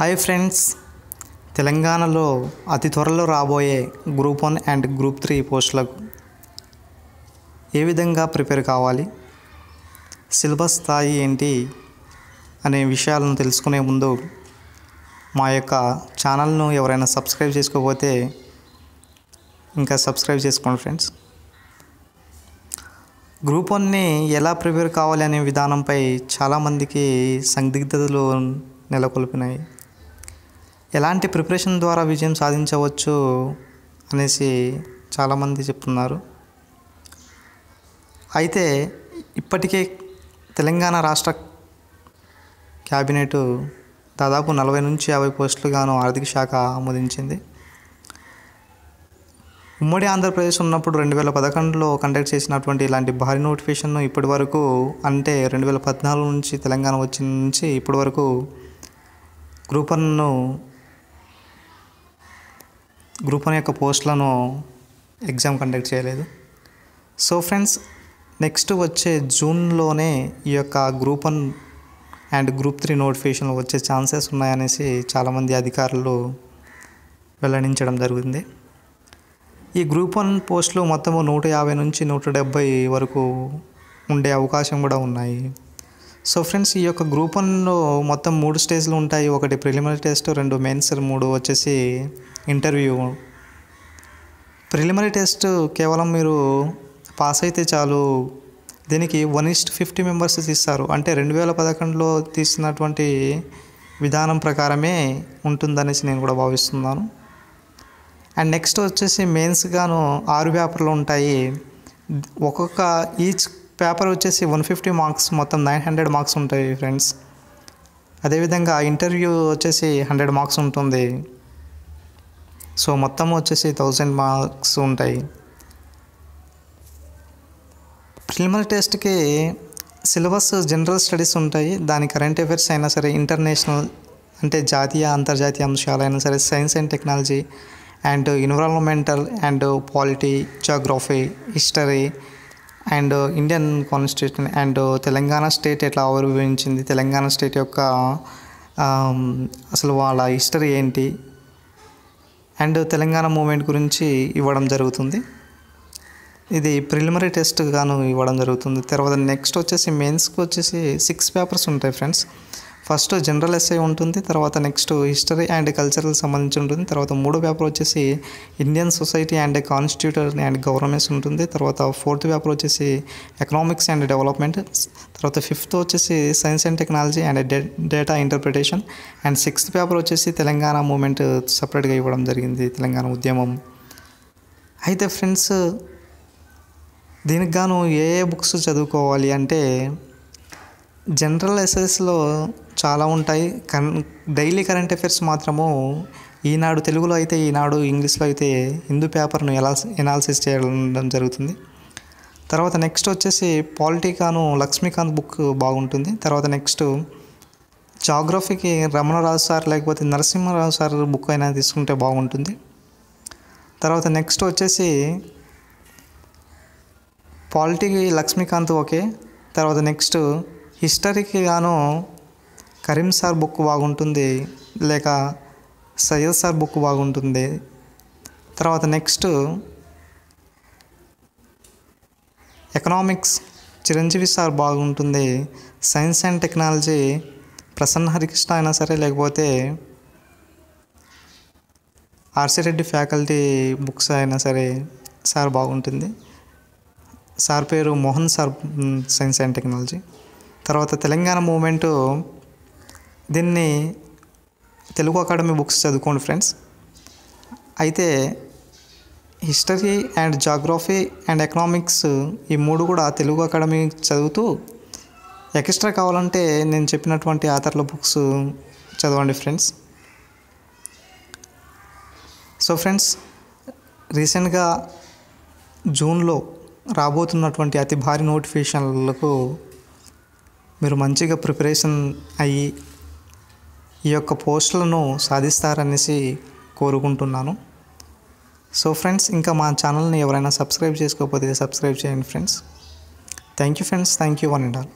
hi friends తెలంగాణలో అతి త్వరలో రాబోయే group one and group three పోస్టులకు ఏ విధంగా ప్రిపేర్ కావాలి సిలబస్ స్థాయి ఏంటి అనే విషయాలను తెలుసుకునే ముందు మా యొక్క ఛానల్ను ఎవరైనా సబ్స్క్రైబ్ చేసుకోకపోతే ఇంకా సబ్స్క్రైబ్ చేసుకోండి ఫ్రెండ్స్ గ్రూప్ వన్ని ఎలా ప్రిపేర్ కావాలి అనే విధానంపై చాలామందికి సందిగ్ధతలు నెలకొల్పినాయి ఎలాంటి ప్రిపరేషన్ ద్వారా విజయం సాధించవచ్చు అనేసి చాలామంది చెప్తున్నారు అయితే ఇప్పటికే తెలంగాణ రాష్ట్ర క్యాబినెట్ దాదాపు నలభై నుంచి యాభై పోస్టులుగాను ఆర్థిక శాఖ ఆమోదించింది ఉమ్మడి ఆంధ్రప్రదేశ్ ఉన్నప్పుడు రెండు వేల పదకొండులో కండక్ట్ చేసినటువంటి ఇలాంటి భారీ నోటిఫికేషన్ను ఇప్పటి వరకు అంటే రెండు వేల పద్నాలుగు నుంచి తెలంగాణ వచ్చిన నుంచి ఇప్పటి వరకు గ్రూప్ వన్ను గ్రూప్ వన్ యొక్క పోస్టులను ఎగ్జామ్ కండక్ట్ చేయలేదు సో ఫ్రెండ్స్ నెక్స్ట్ వచ్చే జూన్లోనే ఈ యొక్క group one and group three నోటిఫికేషన్లు వచ్చే ఛాన్సెస్ ఉన్నాయనేసి చాలామంది అధికారులు వెల్లడించడం జరిగింది ఈ గ్రూప్ వన్ పోస్టులు మొత్తము నూట యాభై నుంచి నూట డెబ్బై వరకు ఉండే అవకాశం కూడా ఉన్నాయి సో ఫ్రెండ్స్ ఈ యొక్క గ్రూప్ వన్లో మొత్తం మూడు స్టేజ్లు ఉంటాయి ఒకటి ప్రిలిమినరీ టెస్ట్ రెండు మెయిన్స్ మూడు వచ్చేసి ఇంటర్వ్యూ ప్రిలిమరీ టెస్ట్ కేవలం మీరు పాస్ అయితే చాలు దీనికి వన్ ఇస్ట్ ఫిఫ్టీ మెంబర్స్ తీస్తారు అంటే రెండు వేల పదకొండులో తీసినటువంటి విధానం ప్రకారమే ఉంటుందనేసి నేను కూడా భావిస్తున్నాను అండ్ నెక్స్ట్ వచ్చేసి మెయిన్స్ గాను ఆరు పేపర్లు ఉంటాయి ఒక్కొక్క ఈచ్ పేపర్ వచ్చేసి వన్ ఫిఫ్టీ మార్క్స్ మొత్తం నైన్ హండ్రెడ్ మార్క్స్ ఉంటాయి ఫ్రెండ్స్ అదేవిధంగా ఇంటర్వ్యూ వచ్చేసి హండ్రెడ్ మార్క్స్ ఉంటుంది సో మొత్తం వచ్చేసి థౌజండ్ మార్క్స్ ఉంటాయి ప్రిలిమినరీ టెస్ట్కి సిలబస్ జనరల్ స్టడీస్ ఉంటాయి దాని కరెంట్ అఫేర్స్ అయినా సరే ఇంటర్నేషనల్ అంటే జాతీయ అంతర్జాతీయ అంశాలైనా సరే science and technology and environmental and polity geography history and Indian constitution and Telangana state ఎట్లా ఆవిర్భవించింది తెలంగాణ స్టేట్ యొక్క అసలు వాళ్ళ హిస్టరీ ఏంటి అండ్ తెలంగాణ మూమెంట్ గురించి ఇవ్వడం జరుగుతుంది ఇది ప్రిలిమరీ టెస్ట్ గాను ఇవ్వడం జరుగుతుంది తర్వాత నెక్స్ట్ వచ్చేసి మెయిన్స్కి వచ్చేసి సిక్స్ పేపర్స్ ఉంటాయి ఫ్రెండ్స్ ఫస్ట్ జనరల్ ఎస్ఐ ఉంటుంది తర్వాత నెక్స్ట్ హిస్టరీ అండ్ కల్చరల్ సంబంధించి ఉంటుంది తర్వాత మూడో పేపర్ వచ్చేసి Indian society and constitution and governments ఉంటుంది తర్వాత ఫోర్త్ పేపర్ వచ్చేసి ఎకనామిక్స్ అండ్ డెవలప్మెంట్ తర్వాత ఫిఫ్త్ వచ్చేసి science and technology and data interpretation and sixth paper వచ్చేసి తెలంగాణ మూమెంట్ సపరేట్గా ఇవ్వడం జరిగింది తెలంగాణ ఉద్యమం అయితే ఫ్రెండ్స్ దీనికి గాను ఏ ఏ బుక్స్ చదువుకోవాలి అంటే జనరల్ ఎస్ఎస్లో చాలా ఉంటాయి కన్ డైలీ కరెంట్ అఫైర్స్ మాత్రము ఈనాడు తెలుగులో అయితే ఈనాడు ఇంగ్లీష్లో అయితే హిందూ పేపర్ను ఎలా ఎనాలిసిస్ చేయడం జరుగుతుంది తర్వాత నెక్స్ట్ వచ్చేసి పాలిటికాను లక్ష్మీకాంత్ బుక్ బాగుంటుంది తర్వాత నెక్స్ట్ జాగ్రఫీకి రమణరాజు సార్ లేకపోతే నరసింహరాజు సార్ బుక్ అయినా తీసుకుంటే బాగుంటుంది తర్వాత నెక్స్ట్ వచ్చేసి పాలిటీకి లక్ష్మీకాంత్ ఓకే తర్వాత నెక్స్ట్ హిస్టరీకి గాను కరీం సార్ బుక్ బాగుంటుంది లేక సయ్యద్ సార్ బుక్ బాగుంటుంది తర్వాత నెక్స్ట్ ఎకనామిక్స్ చిరంజీవి సార్ బాగుంటుంది science and technology Prasanna Harikrishna అయినా సరే లేకపోతే ఆర్సీ రెడ్డి ఫ్యాకల్టీ బుక్స్ అయినా సరే సార్ బాగుంటుంది సార్ పేరు Mohan sir science and technology తర్వాత తెలంగాణ మూమెంటు దీన్ని తెలుగు అకాడమీ బుక్స్ చదువుకోండి ఫ్రెండ్స్ అయితే history and geography and economics ఈ మూడు కూడా తెలుగు అకాడమీ చదువుతూ ఎక్స్ట్రా కావాలంటే నేను చెప్పినటువంటి ఆథర్ల బుక్స్ చదవండి ఫ్రెండ్స్ సో ఫ్రెండ్స్ రీసెంట్గా జూన్లో రాబోతున్నటువంటి అతి భారీ నోటిఫికేషన్లకు మీరు మంచిగా ప్రిపరేషన్ అయ్యి ఈ యొక్క పోస్టులను సాధిస్తారనేసి కోరుకుంటున్నాను సో ఫ్రెండ్స్ ఇంకా మా ఛానల్ని ఎవరైనా సబ్స్క్రైబ్ చేసుకోకపోతే సబ్స్క్రైబ్ చేయండి friends thank you friends thank you one and all